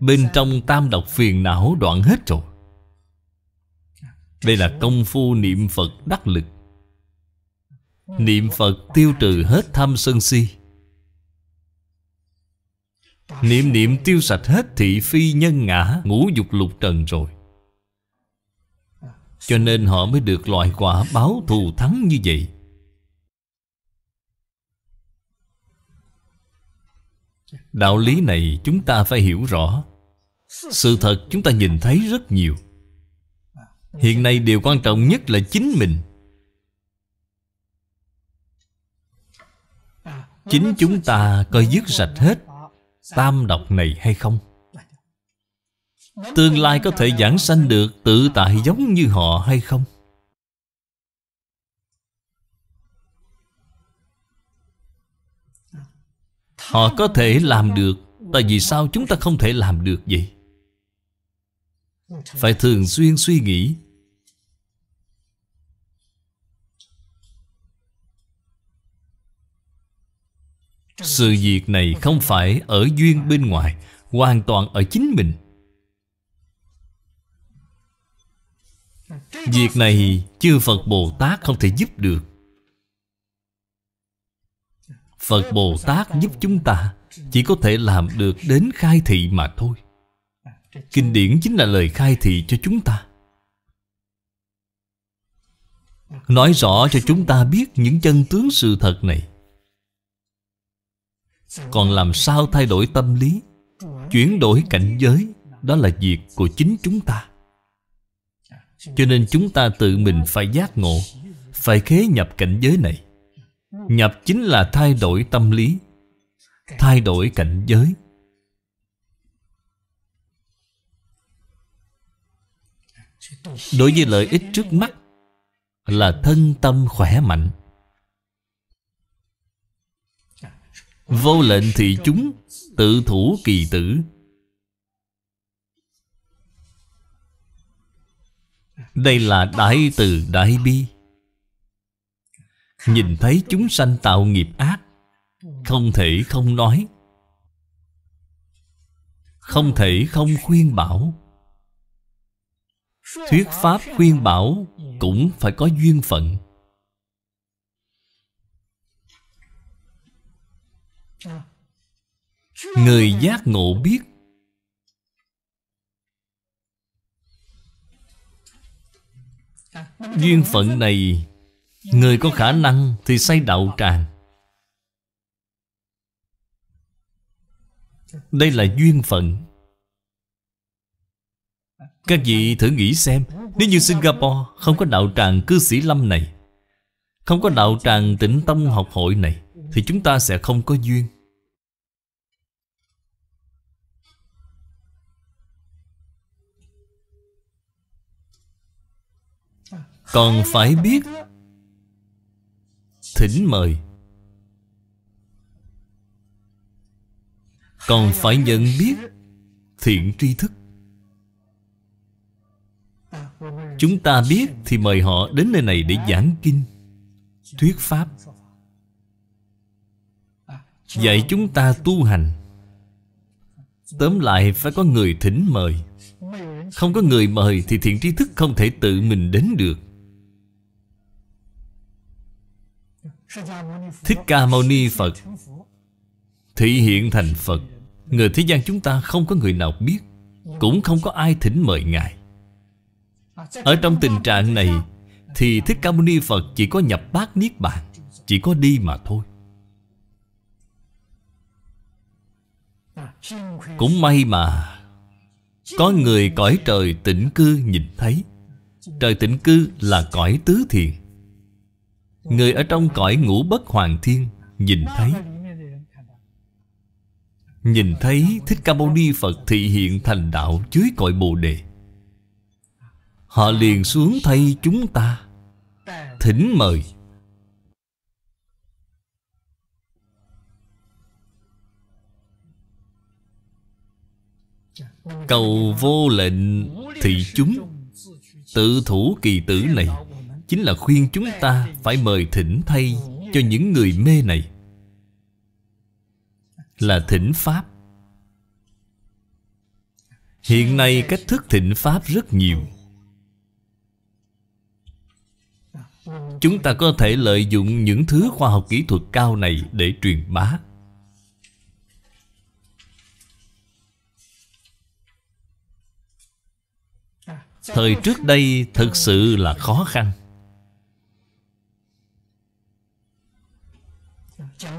Bên trong tam độc phiền não đoạn hết rồi Đây là công phu niệm Phật đắc lực Niệm Phật tiêu trừ hết tham sân si Niệm niệm tiêu sạch hết thị phi nhân ngã Ngũ dục lục trần rồi Cho nên họ mới được loại quả báo thù thắng như vậy Đạo lý này chúng ta phải hiểu rõ Sự thật chúng ta nhìn thấy rất nhiều Hiện nay điều quan trọng nhất là chính mình Chính chúng ta coi dứt sạch hết tam độc này hay không Tương lai có thể giảng sanh được tự tại giống như họ hay không Họ có thể làm được Tại vì sao chúng ta không thể làm được vậy Phải thường xuyên suy nghĩ Sự việc này không phải ở duyên bên ngoài Hoàn toàn ở chính mình Việc này chư Phật Bồ Tát không thể giúp được Phật Bồ Tát giúp chúng ta Chỉ có thể làm được đến khai thị mà thôi Kinh điển chính là lời khai thị cho chúng ta Nói rõ cho chúng ta biết những chân tướng sự thật này còn làm sao thay đổi tâm lý Chuyển đổi cảnh giới Đó là việc của chính chúng ta Cho nên chúng ta tự mình phải giác ngộ Phải khế nhập cảnh giới này Nhập chính là thay đổi tâm lý Thay đổi cảnh giới Đối với lợi ích trước mắt Là thân tâm khỏe mạnh Vô lệnh thì chúng tự thủ kỳ tử Đây là đại từ đại bi Nhìn thấy chúng sanh tạo nghiệp ác Không thể không nói Không thể không khuyên bảo Thuyết pháp khuyên bảo Cũng phải có duyên phận Người giác ngộ biết Duyên phận này Người có khả năng thì say đạo tràng Đây là duyên phận Các vị thử nghĩ xem Nếu như Singapore không có đạo tràng cư sĩ lâm này Không có đạo tràng tỉnh tông học hội này Thì chúng ta sẽ không có duyên Còn phải biết Thỉnh mời Còn phải nhận biết Thiện tri thức Chúng ta biết thì mời họ đến nơi này để giảng kinh Thuyết pháp Dạy chúng ta tu hành Tóm lại phải có người thỉnh mời Không có người mời thì thiện tri thức không thể tự mình đến được Thích Ca Mâu Ni Phật Thị hiện thành Phật Người thế gian chúng ta không có người nào biết Cũng không có ai thỉnh mời Ngài Ở trong tình trạng này Thì Thích Ca Mâu Ni Phật chỉ có nhập bát Niết Bàn Chỉ có đi mà thôi Cũng may mà Có người cõi trời tịnh cư nhìn thấy Trời tịnh cư là cõi tứ thiền Người ở trong cõi ngũ bất hoàng thiên Nhìn thấy Nhìn thấy Thích Ca Mâu Ni Phật thị hiện thành đạo dưới cõi Bồ Đề Họ liền xuống thay chúng ta Thỉnh mời Cầu vô lệnh thị chúng Tự thủ kỳ tử này Chính là khuyên chúng ta phải mời thỉnh thay cho những người mê này Là thỉnh Pháp Hiện nay cách thức thịnh Pháp rất nhiều Chúng ta có thể lợi dụng những thứ khoa học kỹ thuật cao này để truyền bá Thời trước đây thật sự là khó khăn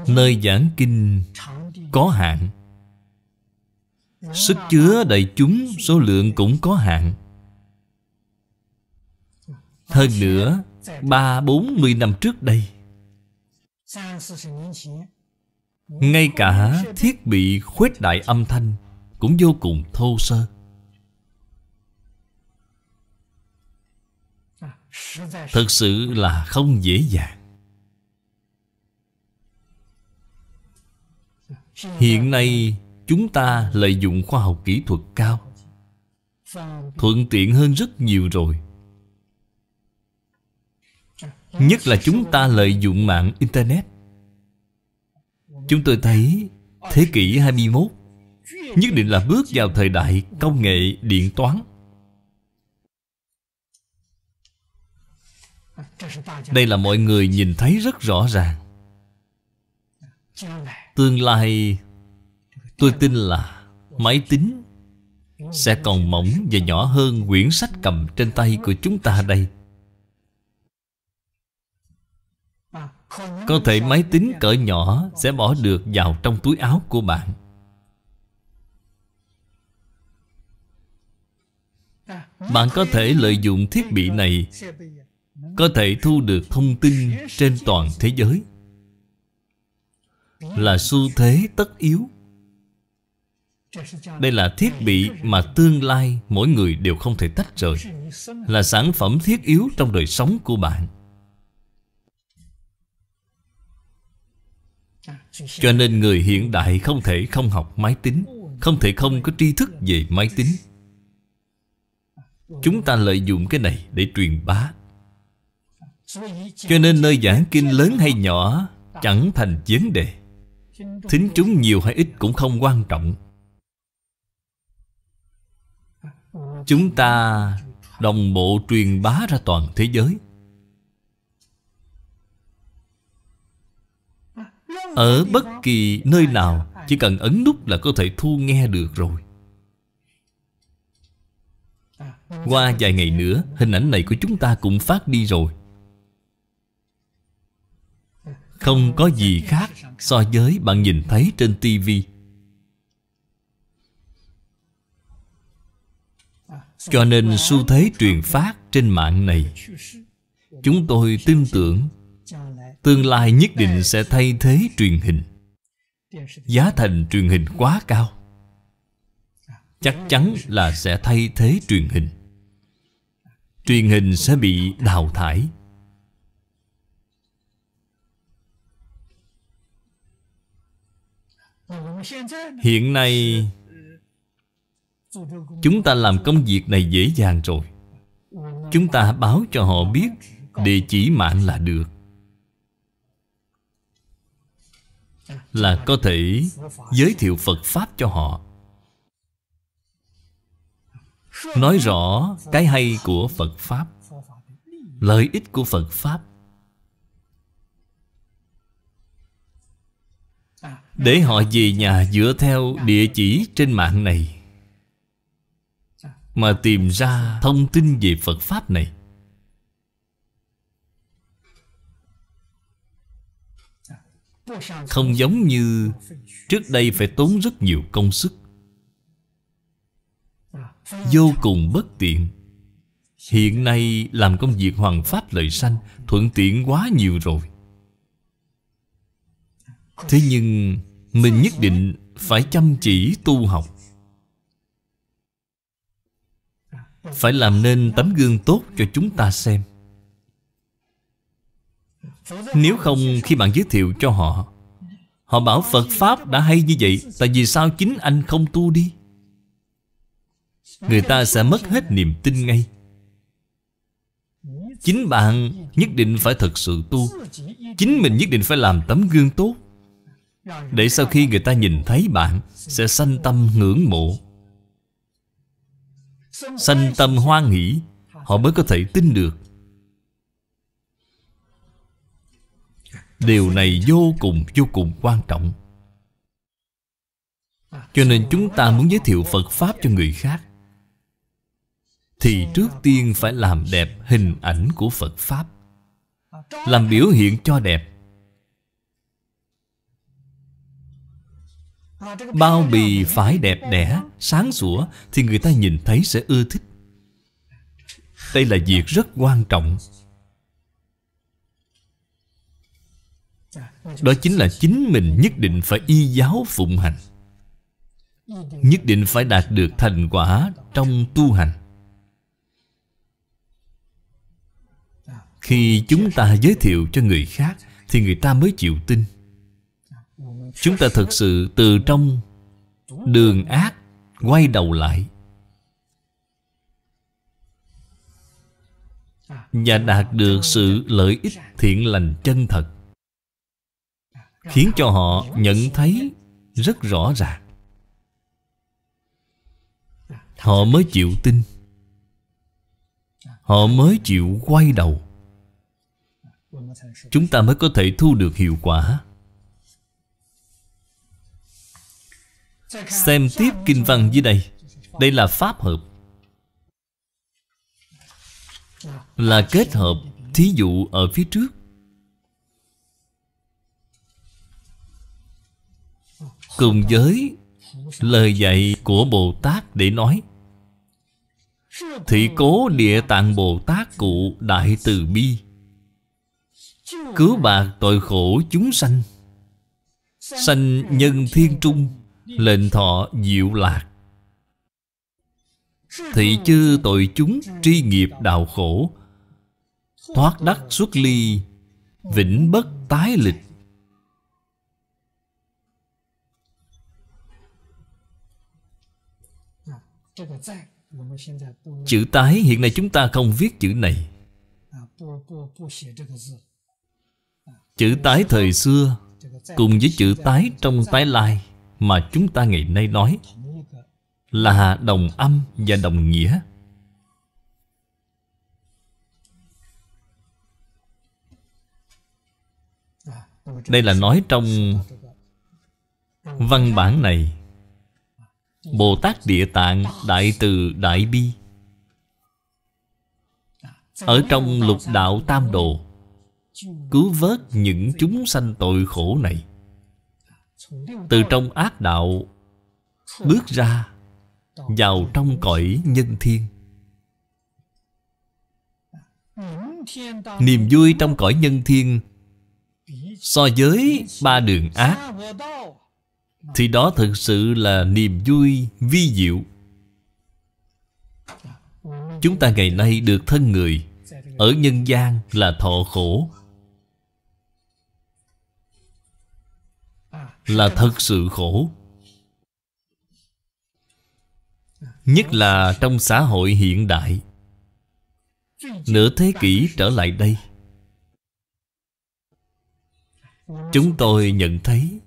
Nơi giảng kinh có hạn Sức chứa đầy chúng số lượng cũng có hạn Hơn nữa Ba bốn mươi năm trước đây Ngay cả thiết bị khuếch đại âm thanh Cũng vô cùng thô sơ Thật sự là không dễ dàng Hiện nay chúng ta lợi dụng khoa học kỹ thuật cao Thuận tiện hơn rất nhiều rồi Nhất là chúng ta lợi dụng mạng Internet Chúng tôi thấy thế kỷ 21 Nhất định là bước vào thời đại công nghệ điện toán Đây là mọi người nhìn thấy rất rõ ràng Tương lai Tôi tin là Máy tính Sẽ còn mỏng và nhỏ hơn quyển sách cầm trên tay của chúng ta đây Có thể máy tính cỡ nhỏ Sẽ bỏ được vào trong túi áo của bạn Bạn có thể lợi dụng thiết bị này Có thể thu được thông tin trên toàn thế giới là xu thế tất yếu đây là thiết bị mà tương lai mỗi người đều không thể tách rời Là sản phẩm thiết yếu trong đời sống của bạn Cho nên người hiện đại không thể không học máy tính Không thể không có tri thức về máy tính Chúng ta lợi dụng cái này để truyền bá Cho nên nơi giảng kinh lớn hay nhỏ Chẳng thành vấn đề Thính chúng nhiều hay ít cũng không quan trọng Chúng ta đồng bộ truyền bá ra toàn thế giới Ở bất kỳ nơi nào Chỉ cần ấn nút là có thể thu nghe được rồi Qua vài ngày nữa Hình ảnh này của chúng ta cũng phát đi rồi không có gì khác so với bạn nhìn thấy trên tivi Cho nên xu thế truyền phát trên mạng này Chúng tôi tin tưởng Tương lai nhất định sẽ thay thế truyền hình Giá thành truyền hình quá cao Chắc chắn là sẽ thay thế truyền hình Truyền hình sẽ bị đào thải hiện nay chúng ta làm công việc này dễ dàng rồi chúng ta báo cho họ biết địa chỉ mạng là được là có thể giới thiệu phật pháp cho họ nói rõ cái hay của phật pháp lợi ích của phật pháp Để họ về nhà dựa theo địa chỉ trên mạng này Mà tìm ra thông tin về Phật Pháp này Không giống như trước đây phải tốn rất nhiều công sức Vô cùng bất tiện Hiện nay làm công việc hoàng pháp lợi sanh Thuận tiện quá nhiều rồi Thế nhưng mình nhất định phải chăm chỉ tu học Phải làm nên tấm gương tốt cho chúng ta xem Nếu không khi bạn giới thiệu cho họ Họ bảo Phật Pháp đã hay như vậy Tại vì sao chính anh không tu đi Người ta sẽ mất hết niềm tin ngay Chính bạn nhất định phải thật sự tu Chính mình nhất định phải làm tấm gương tốt để sau khi người ta nhìn thấy bạn Sẽ sanh tâm ngưỡng mộ Sanh tâm hoan nghĩ Họ mới có thể tin được Điều này vô cùng vô cùng quan trọng Cho nên chúng ta muốn giới thiệu Phật Pháp cho người khác Thì trước tiên phải làm đẹp hình ảnh của Phật Pháp Làm biểu hiện cho đẹp Bao bì phải đẹp đẽ Sáng sủa Thì người ta nhìn thấy sẽ ưa thích Đây là việc rất quan trọng Đó chính là chính mình nhất định phải y giáo phụng hành Nhất định phải đạt được thành quả trong tu hành Khi chúng ta giới thiệu cho người khác Thì người ta mới chịu tin Chúng ta thực sự từ trong đường ác quay đầu lại Và đạt được sự lợi ích thiện lành chân thật Khiến cho họ nhận thấy rất rõ ràng Họ mới chịu tin Họ mới chịu quay đầu Chúng ta mới có thể thu được hiệu quả Xem tiếp kinh văn dưới đây Đây là pháp hợp Là kết hợp Thí dụ ở phía trước Cùng với lời dạy của Bồ Tát để nói Thị cố địa tạng Bồ Tát cụ Đại Từ Bi Cứu bạc tội khổ chúng sanh Sanh nhân thiên trung Lệnh thọ diệu lạc Thị chư tội chúng tri nghiệp đạo khổ Thoát đắc xuất ly Vĩnh bất tái lịch Chữ tái hiện nay chúng ta không viết chữ này Chữ tái thời xưa Cùng với chữ tái trong tái lai mà chúng ta ngày nay nói là đồng âm và đồng nghĩa đây là nói trong văn bản này bồ tát địa tạng đại từ đại bi ở trong lục đạo tam đồ cứu vớt những chúng sanh tội khổ này từ trong ác đạo Bước ra Vào trong cõi nhân thiên Niềm vui trong cõi nhân thiên So với ba đường ác Thì đó thực sự là niềm vui vi diệu Chúng ta ngày nay được thân người Ở nhân gian là thọ khổ là thật sự khổ Nhất là trong xã hội hiện đại Nửa thế kỷ trở lại đây Chúng tôi nhận thấy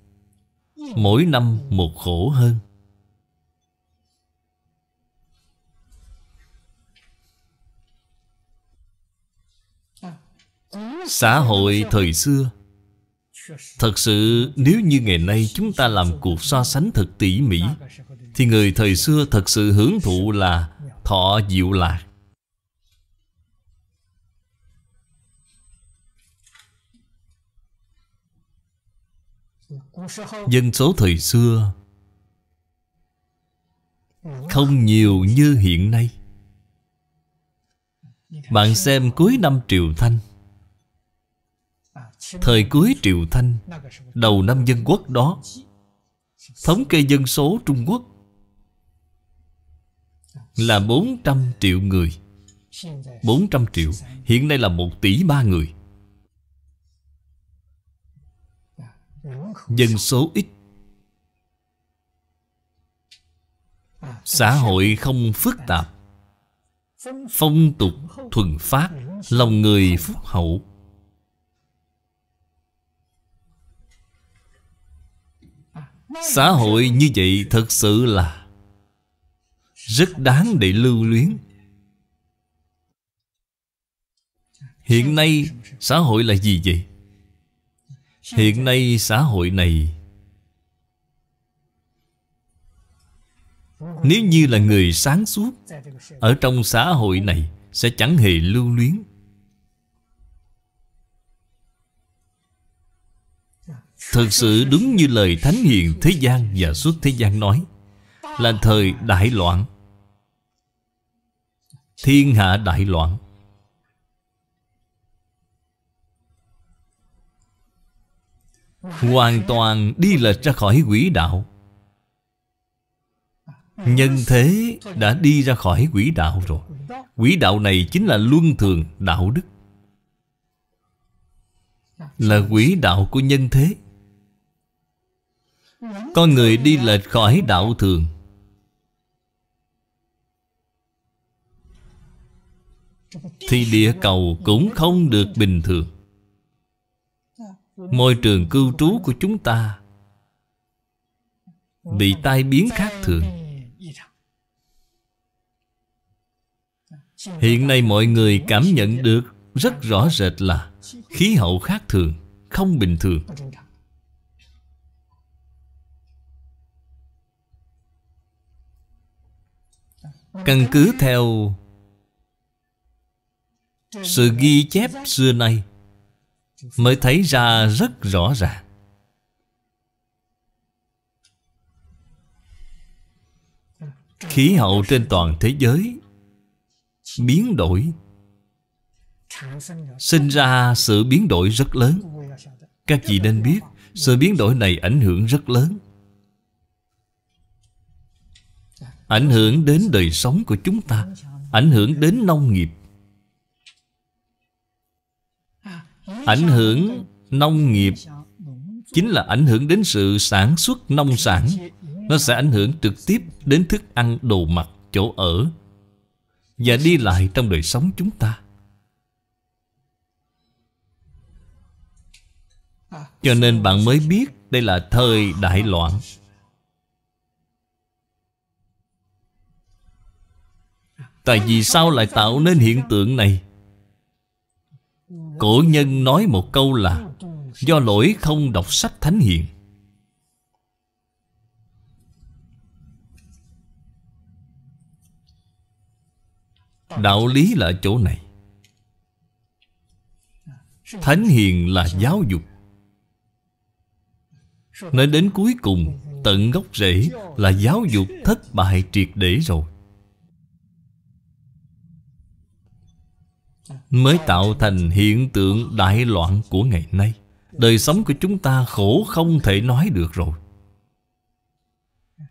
Mỗi năm một khổ hơn Xã hội thời xưa Thật sự nếu như ngày nay chúng ta làm cuộc so sánh thật tỉ mỉ Thì người thời xưa thật sự hưởng thụ là thọ diệu lạc Dân số thời xưa Không nhiều như hiện nay Bạn xem cuối năm Triều Thanh Thời cuối triều Thanh Đầu năm dân quốc đó Thống kê dân số Trung Quốc Là 400 triệu người 400 triệu Hiện nay là 1 tỷ 3 người Dân số ít Xã hội không phức tạp Phong tục thuần phát Lòng người phúc hậu Xã hội như vậy thật sự là Rất đáng để lưu luyến Hiện nay xã hội là gì vậy? Hiện nay xã hội này Nếu như là người sáng suốt Ở trong xã hội này Sẽ chẳng hề lưu luyến Thật sự đúng như lời Thánh Hiền Thế gian và suốt thế gian nói Là thời đại loạn Thiên hạ đại loạn Hoàn toàn đi lệch ra khỏi quỹ đạo Nhân thế đã đi ra khỏi quỹ đạo rồi Quỹ đạo này chính là luân thường đạo đức Là quỹ đạo của nhân thế con người đi lệch khỏi đạo thường Thì địa cầu cũng không được bình thường Môi trường cư trú của chúng ta Bị tai biến khác thường Hiện nay mọi người cảm nhận được rất rõ rệt là Khí hậu khác thường, không bình thường Căn cứ theo Sự ghi chép xưa nay Mới thấy ra rất rõ ràng Khí hậu trên toàn thế giới Biến đổi Sinh ra sự biến đổi rất lớn Các vị nên biết Sự biến đổi này ảnh hưởng rất lớn Ảnh hưởng đến đời sống của chúng ta Ảnh hưởng đến nông nghiệp Ảnh hưởng nông nghiệp Chính là ảnh hưởng đến sự sản xuất nông sản Nó sẽ ảnh hưởng trực tiếp đến thức ăn, đồ mặc, chỗ ở Và đi lại trong đời sống chúng ta Cho nên bạn mới biết đây là thời đại loạn Tại vì sao lại tạo nên hiện tượng này Cổ nhân nói một câu là Do lỗi không đọc sách thánh hiền Đạo lý là chỗ này Thánh hiền là giáo dục Nói đến cuối cùng Tận gốc rễ là giáo dục thất bại triệt để rồi mới tạo thành hiện tượng đại loạn của ngày nay. Đời sống của chúng ta khổ không thể nói được rồi.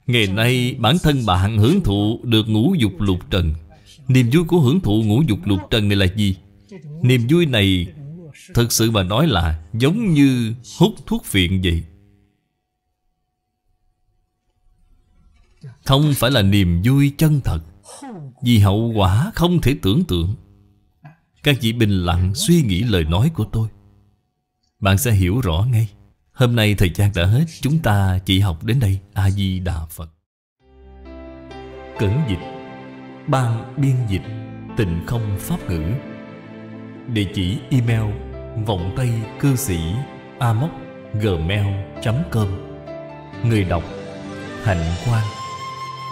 Ngày nay bản thân bạn hưởng thụ được ngũ dục lục trần Niềm vui của hưởng thụ ngũ dục lục trần này là gì? Niềm vui này Thật sự mà nói là giống như hút thuốc phiện vậy Không phải là niềm vui chân thật Vì hậu quả không thể tưởng tượng các vị bình lặng suy nghĩ lời nói của tôi Bạn sẽ hiểu rõ ngay Hôm nay thời gian đã hết Chúng ta chỉ học đến đây A-di-đà Phật Cẩn dịch Ban biên dịch Tịnh không pháp ngữ Địa chỉ email Vọng tay cư sĩ amoc gmail.com Người đọc Hạnh quan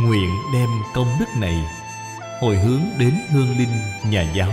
Nguyện đem công đức này Hồi hướng đến hương linh nhà giáo